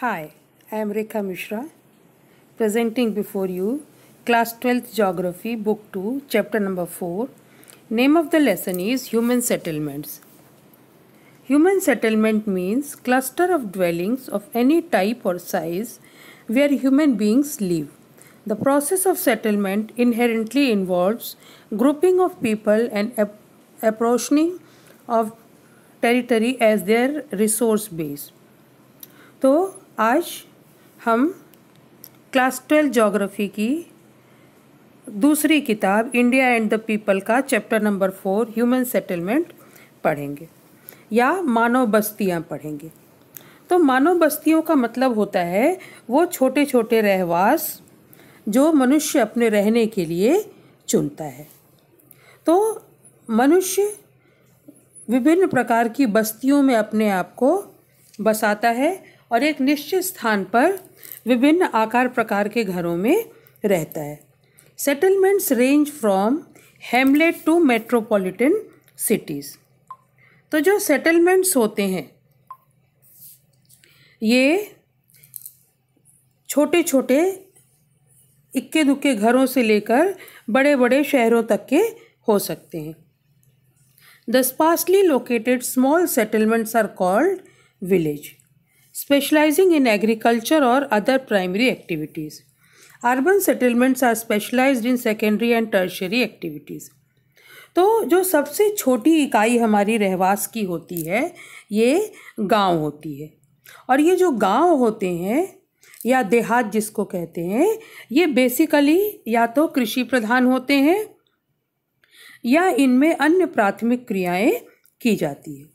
Hi, I am Rekha Mishra, presenting before you Class 12th Geography, Book 2, Chapter number 4. Name of the lesson is Human Settlements. Human settlement means cluster of dwellings of any type or size where human beings live. The process of settlement inherently involves grouping of people and apportioning of territory as their resource base. तो आज हम class twelve geography की दूसरी किताब India and the people का chapter number four human settlement पढ़ेंगे या मानव बस्तियाँ पढ़ेंगे तो मानव बस्तियों का मतलब होता है वो छोटे छोटे रहवास जो मनुष्य अपने रहने के लिए चुनता है तो मनुष्य विभिन्न प्रकार की बस्तियों में अपने आप को बसाता है और एक निश्चित स्थान पर विभिन्न आकार प्रकार के घरों में रहता है settlements range from hamlet to metropolitan cities तो जो सेटलमेंट्स होते हैं ये छोटे छोटे इक्के दुक्के घरों से लेकर बड़े बड़े शहरों तक के हो सकते हैं the sparsely located small settlements are called village specializing in agriculture or other primary activities. Urban settlements are specialized in secondary and tertiary activities. तो जो सबसे छोटी इकाई हमारी रहवास की होती है ये गांव होती है और ये जो गांव होते हैं या देहात जिसको कहते हैं ये बेसिकली या तो कृषि प्रधान होते हैं या इनमें अन्य प्राथमिक क्रियाएं की जाती है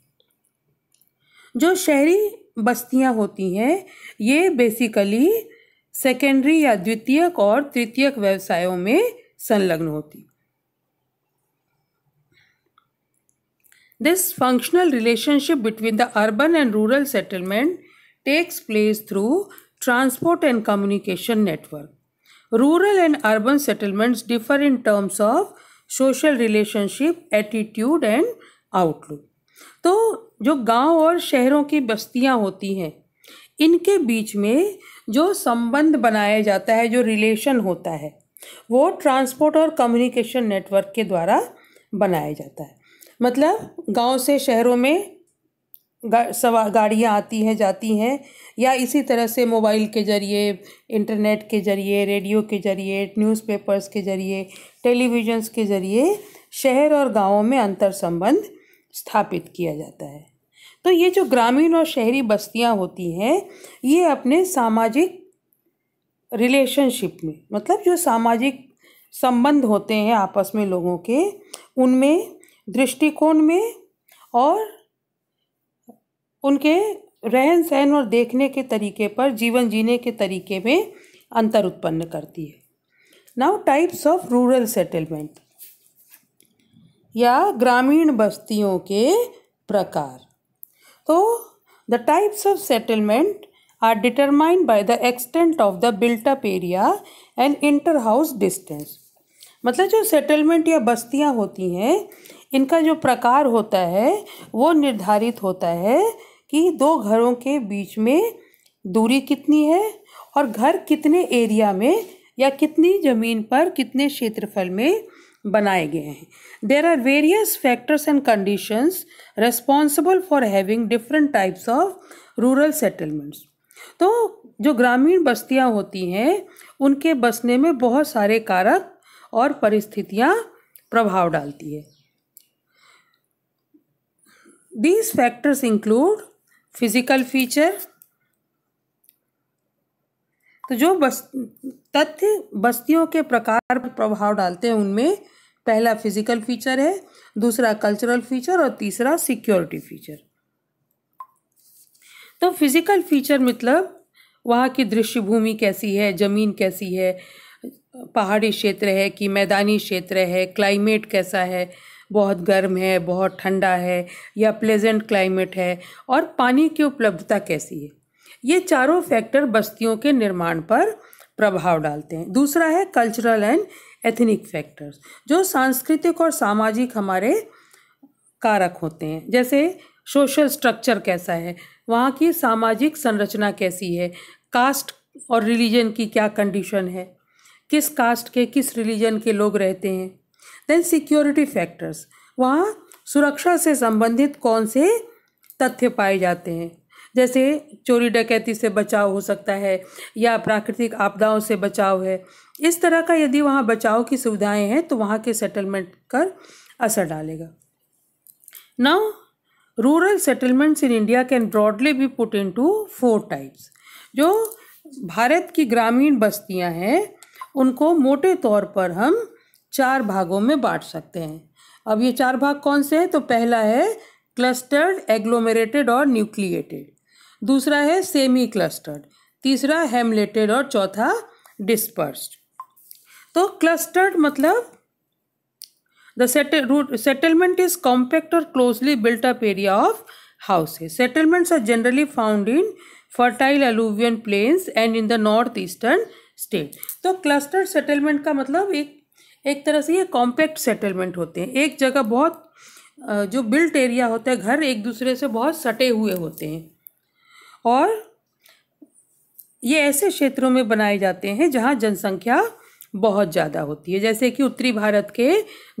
जो शहरी बस्तियाँ होती हैं ये बेसिकली सेकेंडरी या द्वितीयक और तृतीयक व्यवसायों में संलग्न होती this functional relationship between the urban and rural settlement takes place through transport and communication network rural and urban settlement differ in terms of social relationship attitude and outlook तो जो गांव और शहरों की बस्तियां होती हैं इनके बीच में जो संबंध बनाया जाता है जो रिलेशन होता है वो ट्रांसपोर्ट और कम्युनिकेशन नेटवर्क के द्वारा बनाया जाता है मतलब गांव से शहरों में गा, सवा गाड़ियाँ आती हैं जाती हैं या इसी तरह से मोबाइल के ज़रिए इंटरनेट के ज़रिए रेडियो के ज़रिए न्यूज़पेपर्स के ज़रिए टेलीविजन्स के ज़रिए शहर और गांवों में अंतर संबंध स्थापित किया जाता है तो ये जो ग्रामीण और शहरी बस्तियाँ होती हैं ये अपने सामाजिक रिलेशनशिप में मतलब जो सामाजिक संबंध होते हैं आपस में लोगों के उनमें दृष्टिकोण में और उनके रहन सहन और देखने के तरीके पर जीवन जीने के तरीके में अंतर उत्पन्न करती है now types of rural settlement या ग्रामीण बस्तियों के प्रकार तो the types of settlement are determined by the extent of the built up area and inter house distance मतलब जो सेटलमेंट या बस्तियाँ होती हैं इनका जो प्रकार होता है वो निर्धारित होता है कि दो घरों के बीच में दूरी कितनी है और घर कितने एरिया में या कितनी ज़मीन पर कितने क्षेत्रफल में बनाए गए हैं there are various factors and conditions responsible for having different types of rural settlements तो जो ग्रामीण बस्तियाँ होती हैं उनके बसने में बहुत सारे कारक और परिस्थितियाँ प्रभाव डालती है these factors include physical feature तो जो बस तथ्य बस्तियों के प्रकार पर प्रभाव डालते हैं उनमें पहला फिजिकल फीचर है दूसरा कल्चरल फीचर और तीसरा सिक्योरिटी फीचर तो फिजिकल फीचर मतलब वहाँ की दृश्य भूमि कैसी है ज़मीन कैसी है पहाड़ी क्षेत्र है कि मैदानी क्षेत्र है क्लाइमेट कैसा है बहुत गर्म है बहुत ठंडा है या प्लेजेंट क्लाइमेट है और पानी की उपलब्धता कैसी है ये चारों फैक्टर बस्तियों के निर्माण पर प्रभाव डालते हैं दूसरा है कल्चरल एंड एथनिक फैक्टर्स जो सांस्कृतिक और सामाजिक हमारे कारक होते हैं जैसे सोशल स्ट्रक्चर कैसा है वहाँ की सामाजिक संरचना कैसी है कास्ट और रिलीजन की क्या कंडीशन है किस कास्ट के किस रिलीजन के लोग रहते हैं देन सिक्योरिटी फैक्टर्स वहाँ सुरक्षा से संबंधित कौन से तथ्य पाए जाते हैं जैसे चोरी डकैती से बचाव हो सकता है या प्राकृतिक आपदाओं से बचाव है इस तरह का यदि वहाँ बचाव की सुविधाएं हैं तो वहाँ के सेटलमेंट पर असर डालेगा now rural settlements in India can broadly be put into four types जो भारत की ग्रामीण बस्तियां हैं उनको मोटे तौर पर हम चार भागों में बांट सकते हैं अब ये चार भाग कौन से हैं तो पहला है क्लस्टर्ड एग्लोमेरेटेड और न्यूक्लिएटेड दूसरा है सेमी क्लस्टर्ड तीसरा हेमलेटेड और चौथा डिस्पर्स्ड तो क्लस्टर्ड मतलब the rural settlement is compact or closely built up area of settlements are generally found in fertile alluvial plains and in the north eastern state तो clustered settlement का मतलब एक एक तरह से ये कॉम्पैक्ट सेटलमेंट होते हैं एक जगह बहुत जो बिल्ट एरिया होता है घर एक दूसरे से बहुत सटे हुए होते हैं और ये ऐसे क्षेत्रों में बनाए जाते हैं जहाँ जनसंख्या बहुत ज़्यादा होती है जैसे कि उत्तरी भारत के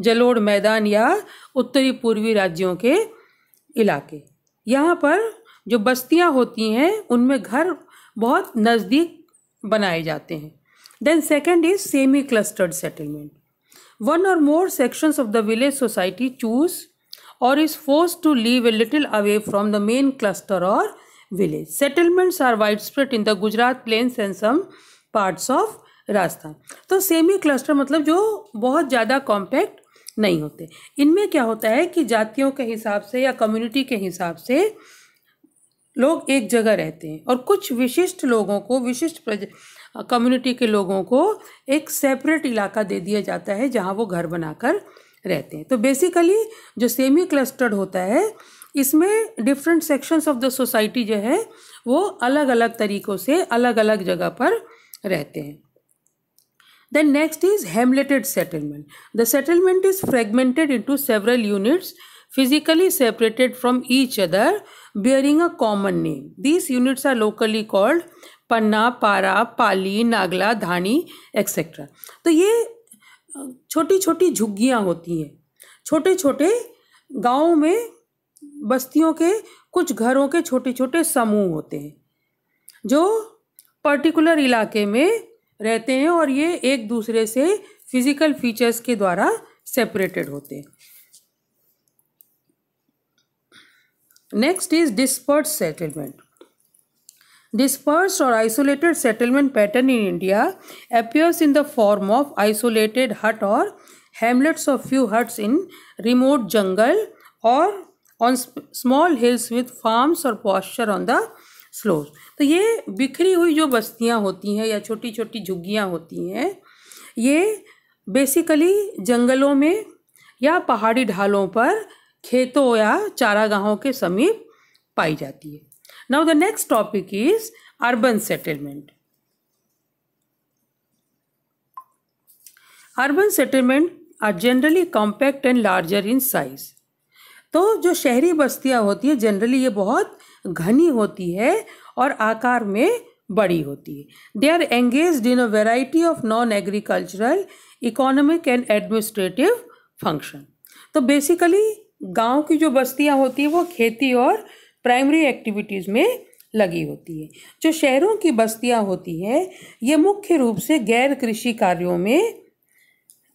जलोड़ मैदान या उत्तरी पूर्वी राज्यों के इलाके यहाँ पर जो बस्तियाँ होती हैं उनमें घर बहुत नज़दीक बनाए जाते हैं then second is semi clustered settlement one और more sections of the village society choose or is force to leave a little away from the main cluster or settlements are wide spread in the Gujarat plains and some parts of Rajasthan तो semi cluster मतलब जो बहुत ज़्यादा compact नहीं होते इनमें क्या होता है कि जातियों के हिसाब से या कम्युनिटी के हिसाब से लोग एक जगह रहते हैं और कुछ विशिष्ट लोगों को विशिष्ट कम्युनिटी के लोगों को एक सेपरेट इलाका दे दिया जाता है जहाँ वो घर बनाकर रहते हैं तो बेसिकली जो सेमी क्लस्टर्ड होता है इसमें different sections of the society जो है वो अलग अलग तरीकों से अलग अलग जगह पर रहते हैं then next is hamleted settlement the settlement is fragmented into several units physically separated from each other bearing a common name these units are locally called panna para palli नागला Dhani etcetera तो ये छोटी छोटी झुग्गियाँ होती हैं छोटे छोटे गाँव में बस्तियों के कुछ घरों के छोटे छोटे समूह होते हैं जो पर्टिकुलर इलाके में रहते हैं और ये एक दूसरे से फिजिकल फीचर्स के द्वारा सेपरेटेड होते हैं next is dispersed settlement dispersed or isolated settlement pattern in India appears in the form of isolated hut or hamlets of few huts in remote jungle or on small hills with farms or pasture on the slopes तो ये बिखरी हुई जो बस्तियाँ होती हैं या छोटी छोटी झुग्गियाँ होती हैं ये बेसिकली जंगलों में या पहाड़ी ढालों पर खेतों या चारागाहों के समीप पाई जाती है now the next topic is urban settlement urban settlement are generally compact and larger in size तो जो शहरी बस्तियाँ होती हैं जनरली ये बहुत घनी होती है और आकार में बड़ी होती है they are engage in a variety of non agricultural economic and administrative function तो बेसिकली गांव की जो बस्तियां होती है वो खेती और प्राइमरी एक्टिविटीज़ में लगी होती है जो शहरों की बस्तियां होती है ये मुख्य रूप से गैर कृषि कार्यों में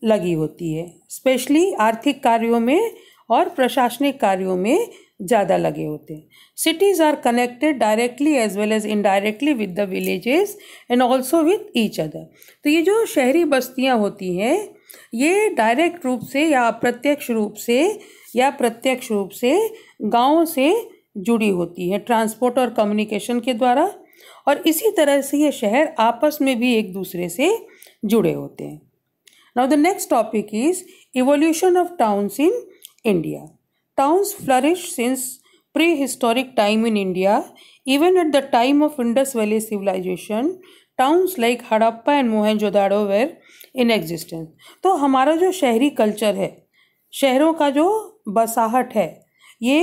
लगी होती है स्पेशली आर्थिक कार्यों में और प्रशासनिक कार्यों में ज़्यादा लगे होते हैं cities are connected directly as well as indirectly with the villages and also with each other तो ये जो शहरी बस्तियाँ होती हैं ये डायरेक्ट रूप से या अप्रत्यक्ष रूप से या प्रत्यक्ष रूप से गाँव से जुड़ी होती है ट्रांसपोर्ट और कम्युनिकेशन के द्वारा और इसी तरह से ये शहर आपस में भी एक दूसरे से जुड़े होते हैं now the next topic is evolution of towns in India. Towns flourished since prehistoric time in India. Even at the time of Indus Valley civilization, towns like Harappa and Mohenjo-daro were in existence. तो हमारा जो शहरी culture है शहरों का जो बसाहट है ये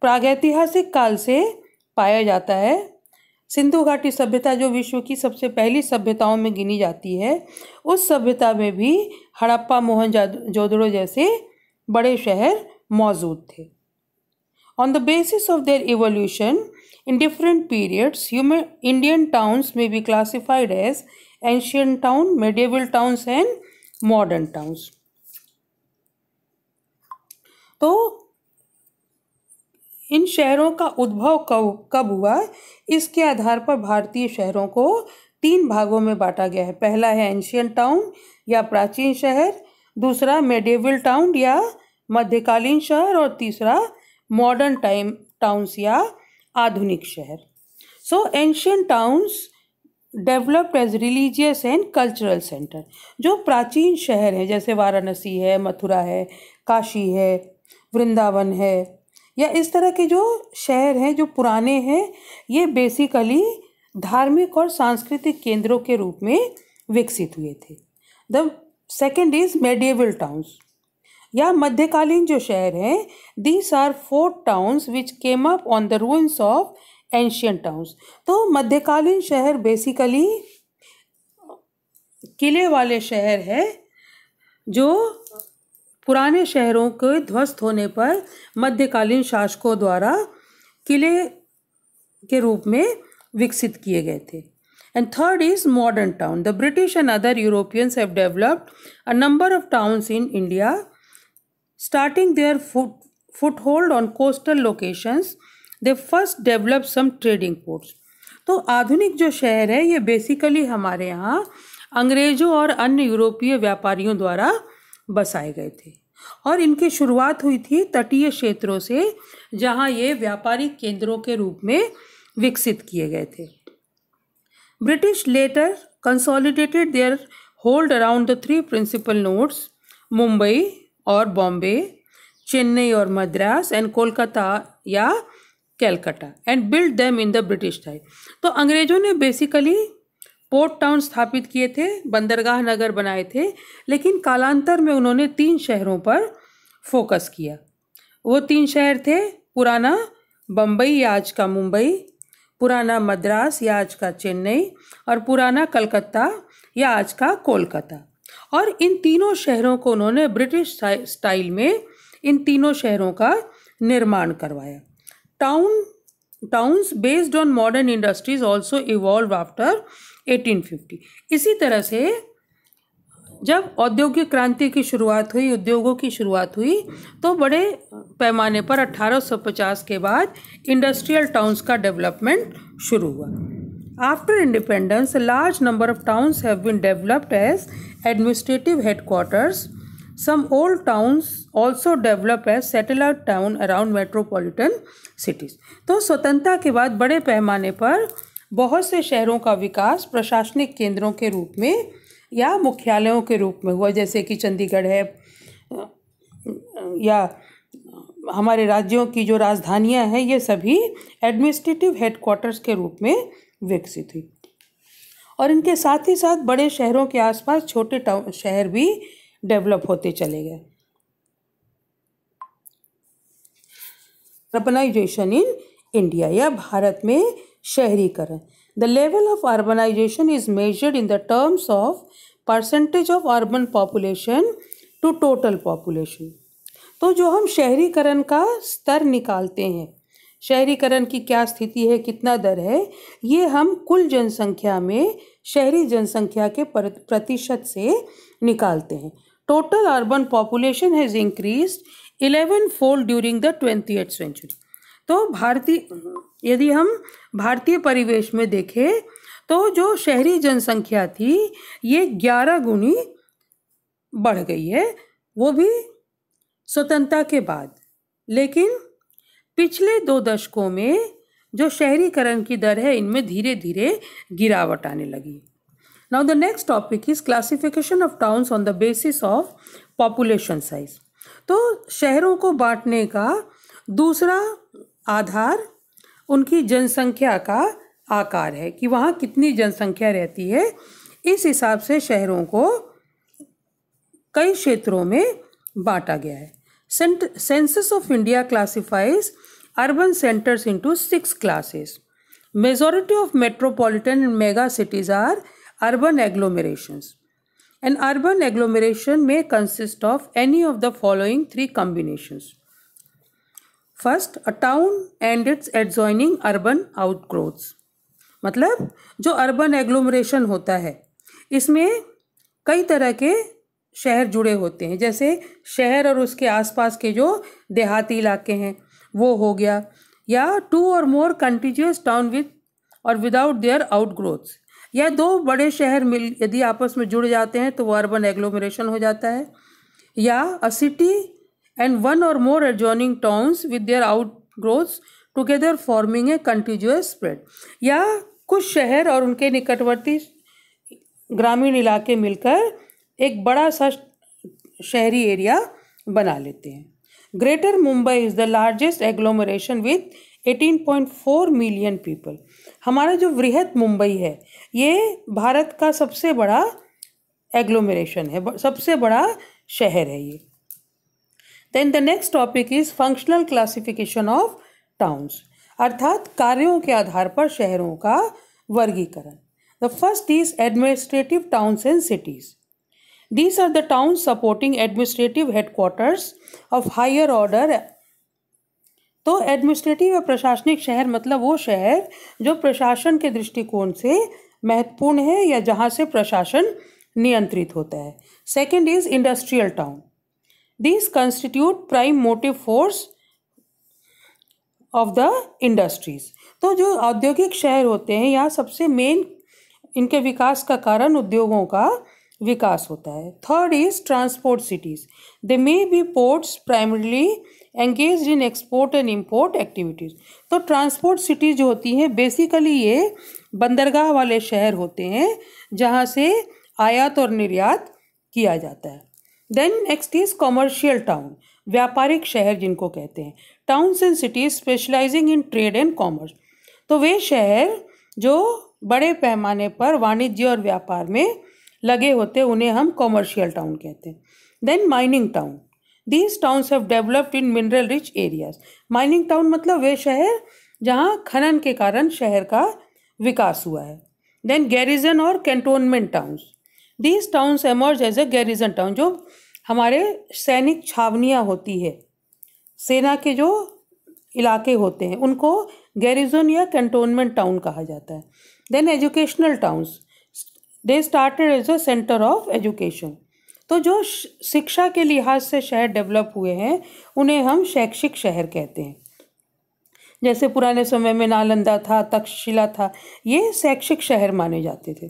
प्रागैतिहासिक काल से पाया जाता है सिंधु घाटी सभ्यता जो विश्व की सबसे पहली सभ्यताओं में गिनी जाती है उस सभ्यता में भी हड़प्पा मोहन जोदड़ो जैसे बड़े शहर मौजूद थे on the basis of their evolution in different periods human Indian towns may be classified as ancient town medieval towns and modern towns तो इन शहरों का उद्भव कब कब हुआ इसके आधार पर भारतीय शहरों को तीन भागों में बांटा गया है पहला है एंशियन टाउन या प्राचीन शहर दूसरा मेडिवल टाउन या मध्यकालीन शहर और तीसरा मॉडर्न टाइम टाउन्स या आधुनिक शहर so ancient towns developed as religious and cultural centre जो प्राचीन शहर हैं जैसे वाराणसी है मथुरा है काशी है वृंदावन है या इस तरह के जो शहर हैं जो पुराने हैं ये बेसिकली धार्मिक और सांस्कृतिक केंद्रों के रूप में विकसित हुए थे the second is medieval towns या मध्यकालीन जो शहर हैं these are fort towns which came up on the ruins of ancient towns तो मध्यकालीन शहर बेसिकली किले वाले शहर है जो पुराने शहरों के ध्वस्त होने पर मध्यकालीन शासकों द्वारा किले के रूप में विकसित किए गए थे and third is modern town the British and other Europeans have developed a number of towns in India starting their foot foothold on coastal locations they first develop some trading ports तो आधुनिक जो शहर है ये basically हमारे यहाँ अंग्रेजों और अन्य यूरोपीय व्यापारियों द्वारा बसाए गए थे और इनकी शुरुआत हुई थी तटीय क्षेत्रों से जहां ये व्यापारिक केंद्रों के रूप में विकसित किए गए थे British later consolidated their hold around the three principal nodes Mumbai और बॉम्बे चेन्नई और मद्रास एंड कोलकाता या Calcutta and build them in the British type तो अंग्रेज़ों ने बेसिकली पोर्ट टाउन स्थापित किए थे बंदरगाह नगर बनाए थे लेकिन कालांतर में उन्होंने तीन शहरों पर फोकस किया वो तीन शहर थे पुराना बम्बई या आज का मुंबई पुराना मद्रास या आज का चेन्नई और पुराना कलकत्ता या आज का कोलकाता और इन तीनों शहरों को उन्होंने ब्रिटिश स्टाइल में इन तीनों शहरों का निर्माण करवाया town towns based on modern industries also evolve after 1850 इसी तरह से जब औद्योगिक क्रांति की शुरुआत हुई उद्योगों की शुरुआत हुई तो बड़े पैमाने पर 1850 के बाद इंडस्ट्रियल टाउन्स का डेवलपमेंट शुरू हुआ after independence large number of towns have been developed as administrative headquarters some old towns also develop है satellite town around metropolitan cities तो स्वतंत्रता के बाद बड़े पैमाने पर बहुत से शहरों का विकास प्रशासनिक केंद्रों के रूप में या मुख्यालयों के रूप में हुआ जैसे कि चंडीगढ़ है या हमारे राज्यों की जो राजधानियां हैं ये सभी एडमिनिस्ट्रेटिव हेडक्वार्टर्स के रूप में विकसित हुई और इनके साथ ही साथ बड़े शहरों के आसपास छोटे टाउन शहर भी डेवलप होते चले गए अर्बनाइजेशन इन इंडिया या भारत में शहरीकरण the level of urbanisation is measured in the terms of percentage of urban population to total population तो जो हम शहरीकरण का स्तर निकालते हैं शहरीकरण की क्या स्थिति है कितना दर है ये हम कुल जनसंख्या में शहरी जनसंख्या के प्रतिशत से निकालते हैं total urban population has increase eleven fold during the twentieth century तो भारतीय यदि हम भारतीय परिवेश में देखें तो जो शहरी जनसंख्या थी ये ग्यारह गुनी बढ़ गई है वो भी स्वतंत्रता के बाद लेकिन पिछले दो दशकों में जो शहरीकरण की दर है इनमें धीरे धीरे गिरावट आने लगी Now the next topic is classification of towns on the basis of population size. तो शहरों को बांटने का दूसरा आधार उनकी जनसंख्या का आकार है कि वहाँ कितनी जनसंख्या रहती है इस हिसाब से शहरों को कई क्षेत्रों में बांटा गया है census of India classifies urban centres into six classes majority of metropolitan and mega cities are urban agglomeration an urban agglomeration may consist of any of the following three combination first a town and its adjoining urban outgrowths मतलब जो urban agglomeration होता है इसमें कई तरह के शहर जुड़े होते हैं जैसे शहर और उसके आसपास के जो देहाती इलाके हैं वो हो गया या टू और मोर कंटिजियस टाउन विद और विदाउट देयर आउट ग्रोथ्स यह दो बड़े शहर मिल यदि आपस में जुड़ जाते हैं तो वो अर्बन एग्लोमरेशन हो जाता है या अ सिटी एंड वन और more adjoining towns with their outgrowths together forming a continuous spread या कुछ शहर और उनके निकटवर्ती ग्रामीण इलाके मिलकर एक बड़ा सा शहरी एरिया बना लेते हैं Greater Mumbai is the largest agglomeration with 18.4 million people हमारा जो वृहद मुंबई है ये भारत का सबसे बड़ा एग्लोमरेशन है सबसे बड़ा शहर है ये then the next topic is functional classification of towns अर्थात कार्यों के आधार पर शहरों का वर्गीकरण the first is administrative towns and cities these are the towns supporting administrative headquarters of higher order तो एडमिनिस्ट्रेटिव या प्रशासनिक शहर मतलब वो शहर जो प्रशासन के दृष्टिकोण से महत्वपूर्ण है या जहाँ से प्रशासन नियंत्रित होता है second is industrial town this constitute prime motive force of the industries तो जो औद्योगिक शहर होते हैं यहाँ सबसे मेन इनके विकास का कारण उद्योगों का विकास होता है third is transport cities they may be ports primarily engage in export and import activities तो ट्रांसपोर्ट सिटीज़ जो होती हैं बेसिकली ये बंदरगाह वाले शहर होते हैं जहाँ से आयात और निर्यात किया जाता है then next is commercial town व्यापारिक शहर जिनको कहते हैं towns and cities specialising in trade and commerce तो वे शहर जो बड़े पैमाने पर वाणिज्य और व्यापार में लगे होते उन्हें हम कॉमर्शियल टाउन कहते हैं then mining town these towns have developed in mineral rich areas mining town मतलब वे शहर जहाँ खनन के कारण शहर का विकास हुआ है देन गैरिजन और cantonment towns these towns emerge as a garrison town जो हमारे सैनिक छावनियाँ होती है सेना के जो इलाके होते हैं उनको गैरिजन या कैंटोनमेंट टाउन कहा जाता है then educational towns they started as a centre of education तो जो शिक्षा के लिहाज से शहर डेवलप हुए हैं उन्हें हम शैक्षिक शहर कहते हैं जैसे पुराने समय में नालंदा था तक्षशिला था ये शैक्षिक शहर माने जाते थे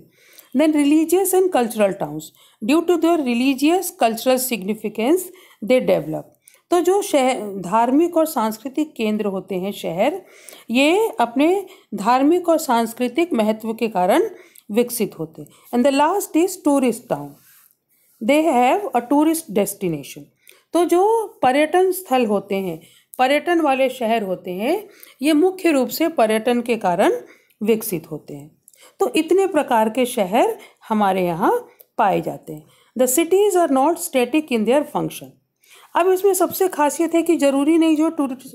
then religious and cultural towns due to their religious cultural significance they develop तो जो शहर धार्मिक और सांस्कृतिक केंद्र होते हैं शहर ये अपने धार्मिक और सांस्कृतिक महत्व के कारण विकसित होते हैं and the last is tourist town they have a tourist destination तो जो पर्यटन स्थल होते हैं पर्यटन वाले शहर होते हैं ये मुख्य रूप से पर्यटन के कारण विकसित होते हैं तो इतने प्रकार के शहर हमारे यहाँ पाए जाते हैं the cities are not static in their function अब इसमें सबसे खासियत है कि ज़रूरी नहीं जो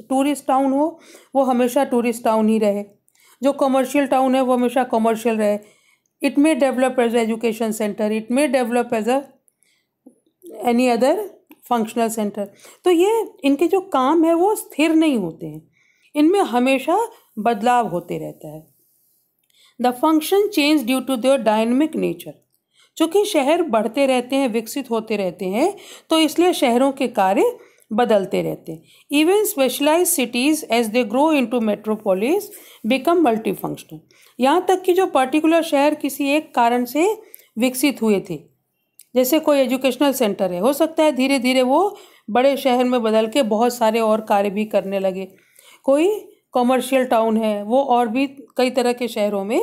टूरिस्ट टाउन हो वो हमेशा टूरिस्ट टाउन ही रहे जो कमर्शियल टाउन है वो हमेशा कमर्शियल रहे it may develop as education centre it may develop as a any other functional centre तो ये इनके जो काम है वो स्थिर नहीं होते हैं इनमें हमेशा बदलाव होते रहता है the function change due to their dynamic nature चूँकि शहर बढ़ते रहते हैं विकसित होते रहते हैं तो इसलिए शहरों के कार्य बदलते रहते हैं even specialise cities as they grow into metropolis become multifunctional यहाँ तक कि जो पर्टिकुलर शहर किसी एक कारण से विकसित हुए थे जैसे कोई एजुकेशनल सेंटर है हो सकता है धीरे धीरे वो बड़े शहर में बदल के बहुत सारे और कार्य भी करने लगे कोई कॉमर्शियल टाउन है वो और भी कई तरह के शहरों में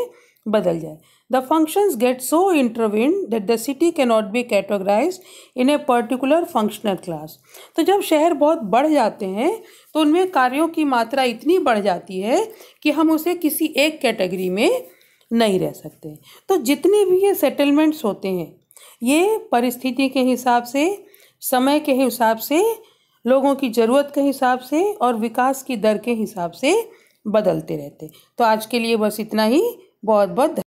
बदल जाए the functions get so intertwined that the city can not be categorise in a particular functional class तो जब शहर बहुत बढ़ जाते हैं तो उनमें कार्यों की मात्रा इतनी बढ़ जाती है कि हम उसे किसी एक कैटेगरी में नहीं रह सकते तो जितने भी ये सेटलमेंट्स होते हैं ये परिस्थिति के हिसाब से समय के हिसाब से लोगों की ज़रूरत के हिसाब से और विकास की दर के हिसाब से बदलते रहते तो आज के लिए बस इतना ही बहुत बहुत